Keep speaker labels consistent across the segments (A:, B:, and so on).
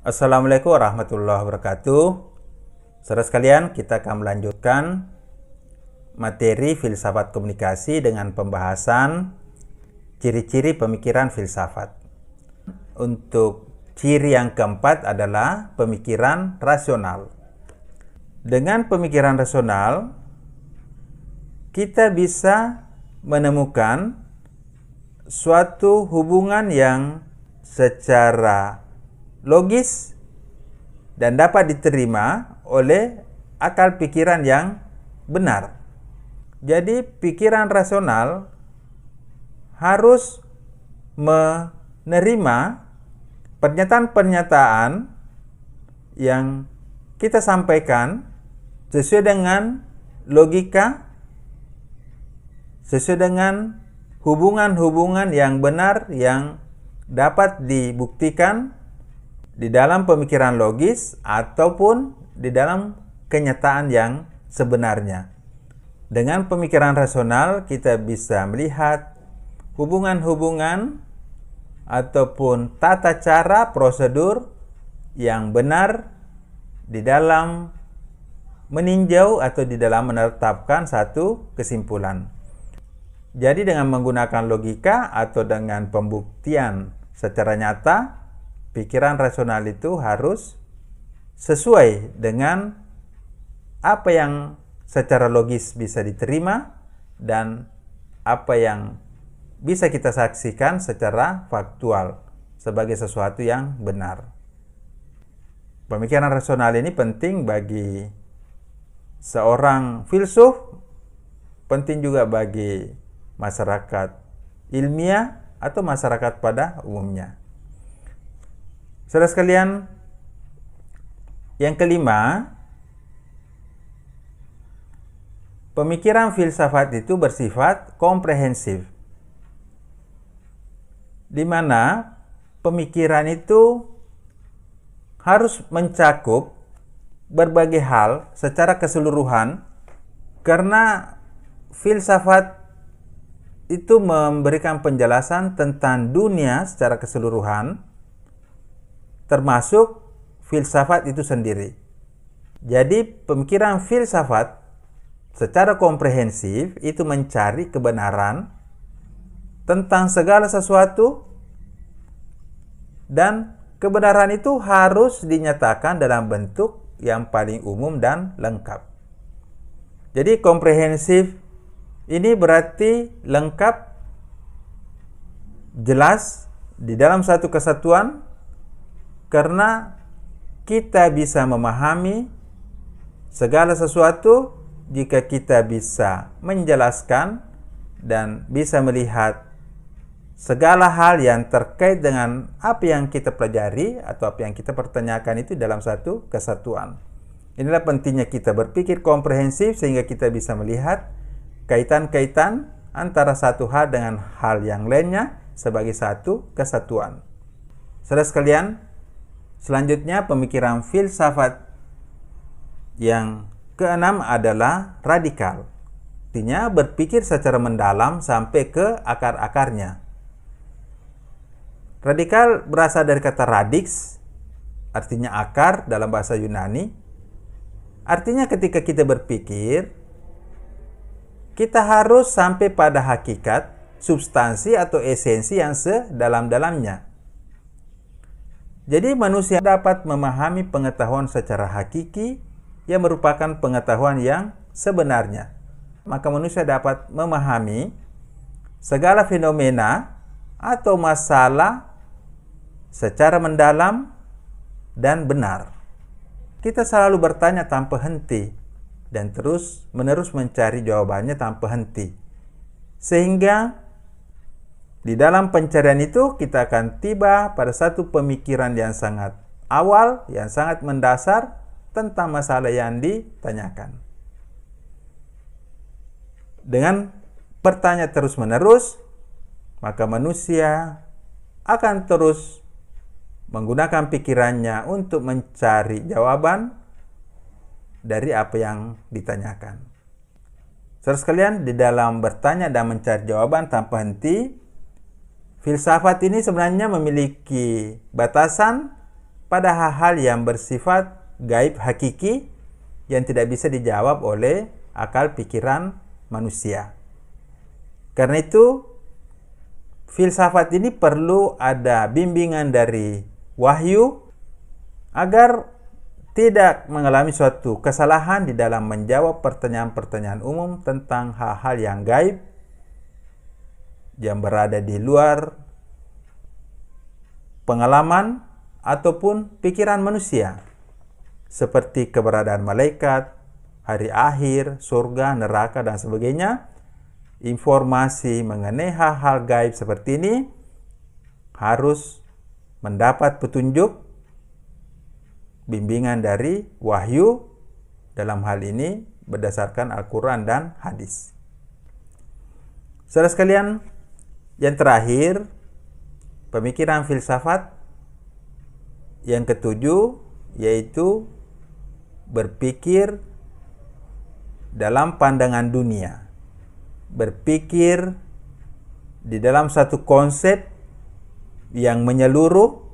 A: Assalamualaikum warahmatullahi wabarakatuh. Saudara sekalian, kita akan melanjutkan materi filsafat komunikasi dengan pembahasan ciri-ciri pemikiran filsafat. Untuk ciri yang keempat adalah pemikiran rasional. Dengan pemikiran rasional, kita bisa menemukan suatu hubungan yang secara logis dan dapat diterima oleh akal pikiran yang benar. Jadi pikiran rasional harus menerima pernyataan-pernyataan yang kita sampaikan sesuai dengan logika, sesuai dengan hubungan-hubungan yang benar yang dapat dibuktikan di dalam pemikiran logis ataupun di dalam kenyataan yang sebenarnya. Dengan pemikiran rasional kita bisa melihat hubungan-hubungan ataupun tata cara prosedur yang benar di dalam meninjau atau di dalam menetapkan satu kesimpulan. Jadi dengan menggunakan logika atau dengan pembuktian secara nyata pikiran rasional itu harus sesuai dengan apa yang secara logis bisa diterima dan apa yang bisa kita saksikan secara faktual sebagai sesuatu yang benar. Pemikiran rasional ini penting bagi seorang filsuf, penting juga bagi masyarakat ilmiah atau masyarakat pada umumnya. Saudara sekalian, yang kelima, pemikiran filsafat itu bersifat komprehensif. Di mana pemikiran itu harus mencakup berbagai hal secara keseluruhan karena filsafat itu memberikan penjelasan tentang dunia secara keseluruhan termasuk filsafat itu sendiri. Jadi pemikiran filsafat secara komprehensif itu mencari kebenaran tentang segala sesuatu dan kebenaran itu harus dinyatakan dalam bentuk yang paling umum dan lengkap. Jadi komprehensif ini berarti lengkap jelas di dalam satu kesatuan karena kita bisa memahami segala sesuatu jika kita bisa menjelaskan dan bisa melihat segala hal yang terkait dengan apa yang kita pelajari atau apa yang kita pertanyakan itu dalam satu kesatuan. Inilah pentingnya kita berpikir komprehensif sehingga kita bisa melihat kaitan-kaitan antara satu hal dengan hal yang lainnya sebagai satu kesatuan. Saudara sekalian, Selanjutnya pemikiran filsafat yang keenam adalah radikal. Artinya berpikir secara mendalam sampai ke akar-akarnya. Radikal berasal dari kata radix, artinya akar dalam bahasa Yunani. Artinya ketika kita berpikir, kita harus sampai pada hakikat, substansi atau esensi yang sedalam-dalamnya. Jadi manusia dapat memahami pengetahuan secara hakiki yang merupakan pengetahuan yang sebenarnya. Maka manusia dapat memahami segala fenomena atau masalah secara mendalam dan benar. Kita selalu bertanya tanpa henti dan terus menerus mencari jawabannya tanpa henti. Sehingga di dalam pencarian itu kita akan tiba pada satu pemikiran yang sangat awal, yang sangat mendasar tentang masalah yang ditanyakan. Dengan bertanya terus-menerus, maka manusia akan terus menggunakan pikirannya untuk mencari jawaban dari apa yang ditanyakan. Saudara sekalian, di dalam bertanya dan mencari jawaban tanpa henti, Filsafat ini sebenarnya memiliki batasan pada hal-hal yang bersifat gaib hakiki yang tidak bisa dijawab oleh akal pikiran manusia. Karena itu, filsafat ini perlu ada bimbingan dari wahyu agar tidak mengalami suatu kesalahan di dalam menjawab pertanyaan-pertanyaan umum tentang hal-hal yang gaib yang berada di luar pengalaman ataupun pikiran manusia, seperti keberadaan malaikat, hari akhir, surga, neraka, dan sebagainya. Informasi mengenai hal-hal gaib seperti ini harus mendapat petunjuk bimbingan dari wahyu dalam hal ini berdasarkan Al-Quran dan hadis. Saudara sekalian, yang terakhir, pemikiran filsafat yang ketujuh yaitu berpikir dalam pandangan dunia. Berpikir di dalam satu konsep yang menyeluruh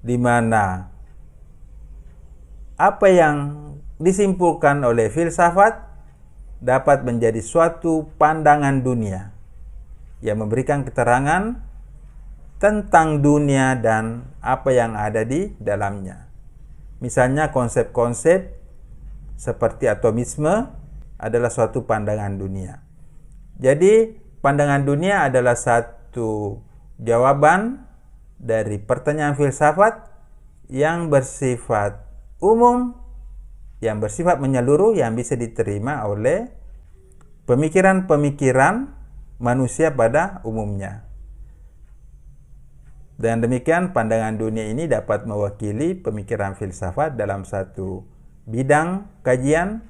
A: di mana apa yang disimpulkan oleh filsafat dapat menjadi suatu pandangan dunia yang memberikan keterangan tentang dunia dan apa yang ada di dalamnya. Misalnya konsep-konsep seperti atomisme adalah suatu pandangan dunia. Jadi pandangan dunia adalah satu jawaban dari pertanyaan filsafat yang bersifat umum, yang bersifat menyeluruh yang bisa diterima oleh pemikiran-pemikiran manusia pada umumnya. Dan demikian pandangan dunia ini dapat mewakili pemikiran filsafat dalam satu bidang kajian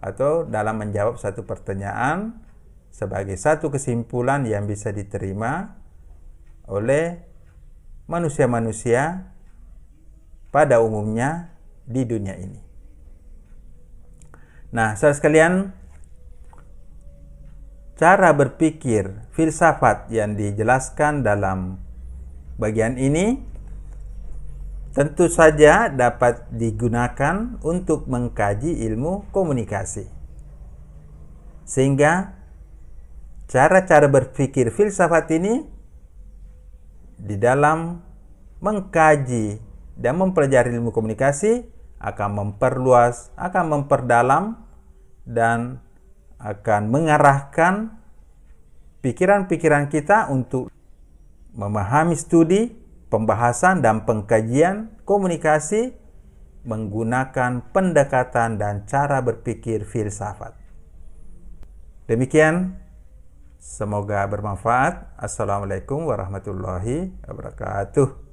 A: atau dalam menjawab satu pertanyaan sebagai satu kesimpulan yang bisa diterima oleh manusia-manusia pada umumnya di dunia ini. Nah, saudara sekalian, cara berpikir filsafat yang dijelaskan dalam bagian ini tentu saja dapat digunakan untuk mengkaji ilmu komunikasi. Sehingga cara-cara berpikir filsafat ini di dalam mengkaji dan mempelajari ilmu komunikasi akan memperluas, akan memperdalam dan akan mengarahkan pikiran-pikiran kita untuk memahami studi, pembahasan, dan pengkajian komunikasi menggunakan pendekatan dan cara berpikir filsafat. Demikian, semoga bermanfaat. Assalamualaikum warahmatullahi wabarakatuh.